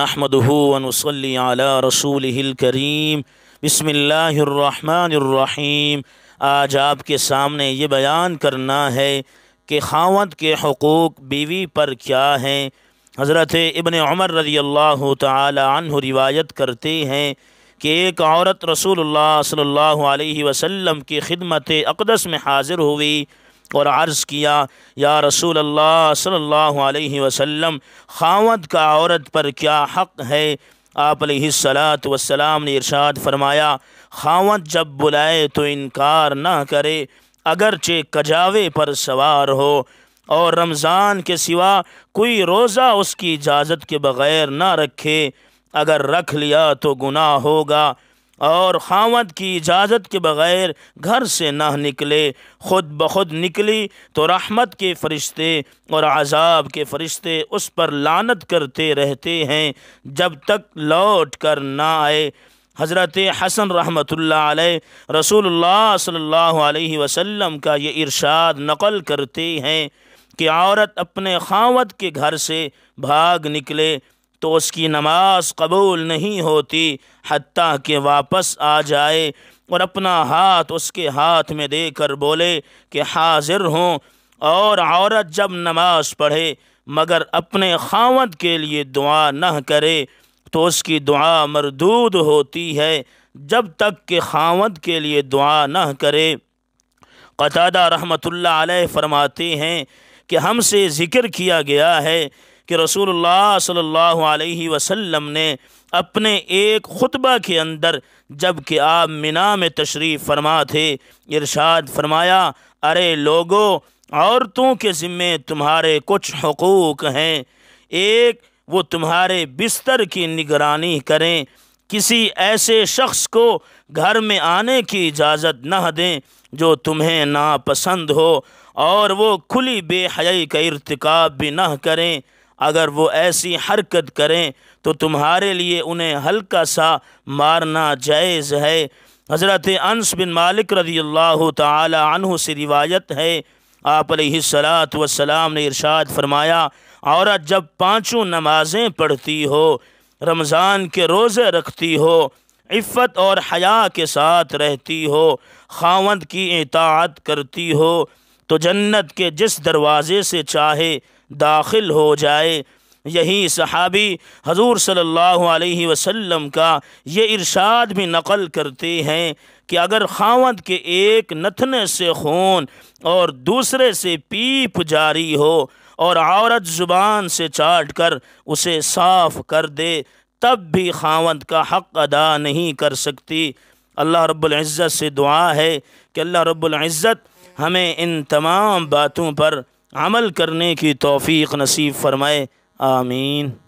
محمد ونصلي علی رسوله الکریم کریم بسم اللہ الرحمن الرحیم آج آپ کے سامنے یہ بیان کرنا ہے کہ خاوند کے حقوق بیوی پر کیا ہیں حضرت ابن عمر رضی اللہ تعالی عنہ روایت کرتے ہیں کہ ایک عورت رسول اللہ صلی اللہ علیہ وسلم کی خدمت اقدس میں حاضر ہوئی اور عرض کیا یا رسول اللہ صلی اللہ علیہ وسلم خاوت کا عورت پر کیا حق ہے آپ علیہ سلا وسلام نے ارشاد فرمایا خاوت جب بلائے تو انکار نہ کرے اگرچہ کجاوے پر سوار ہو اور رمضان کے سوا کوئی روزہ اس کی اجازت کے بغیر نہ رکھے اگر رکھ لیا تو گناہ ہوگا اور خاوند کی اجازت کے بغیر گھر سے نہ نکلے خود بخود نکلی تو رحمت کے فرشتے اور عذاب کے فرشتے اس پر لانت کرتے رہتے ہیں جب تک لوٹ کر نہ آئے حضرت حسن رحمۃ اللہ علیہ رسول اللہ صلی اللہ علیہ وسلم کا یہ ارشاد نقل کرتے ہیں کہ عورت اپنے خاوت کے گھر سے بھاگ نکلے تو اس کی نماز قبول نہیں ہوتی حتیٰ کہ واپس آ جائے اور اپنا ہاتھ اس کے ہاتھ میں دے کر بولے کہ حاضر ہوں اور عورت جب نماز پڑھے مگر اپنے خاوت کے لیے دعا نہ کرے تو اس کی دعا مردود ہوتی ہے جب تک کہ خاوند کے لیے دعا نہ کرے قطادہ رحمت اللہ علیہ فرماتے ہیں کہ ہم سے ذکر کیا گیا ہے کہ رسول اللہ صلی اللہ علیہ وسلم نے اپنے ایک خطبہ کے اندر جب کہ آپ منا میں تشریف فرما تھے ارشاد فرمایا ارے لوگو عورتوں کے ذمے تمہارے کچھ حقوق ہیں ایک وہ تمہارے بستر کی نگرانی کریں کسی ایسے شخص کو گھر میں آنے کی اجازت نہ دیں جو تمہیں ناپسند ہو اور وہ کھلی بے حیائی کا ارتکاب بھی نہ کریں اگر وہ ایسی حرکت کریں تو تمہارے لیے انہیں ہلکا سا مارنا جائز ہے حضرت انس بن مالک رضی اللہ تعالی عنہ سے روایت ہے آپ علیہ السلاۃ وسلام نے ارشاد فرمایا عورت جب پانچوں نمازیں پڑھتی ہو رمضان کے روزے رکھتی ہو عفت اور حیا کے ساتھ رہتی ہو خاوند کی اطاعت کرتی ہو تو جنت کے جس دروازے سے چاہے داخل ہو جائے یہی صحابی حضور صلی اللہ علیہ وسلم کا یہ ارشاد بھی نقل کرتے ہیں کہ اگر خاوند کے ایک نتنے سے خون اور دوسرے سے پیپ جاری ہو اور عورت زبان سے چاٹ کر اسے صاف کر دے تب بھی خاوند کا حق ادا نہیں کر سکتی اللہ رب العزت سے دعا ہے کہ اللہ رب العزت ہمیں ان تمام باتوں پر عمل کرنے کی توفیق نصیب فرمائے آمین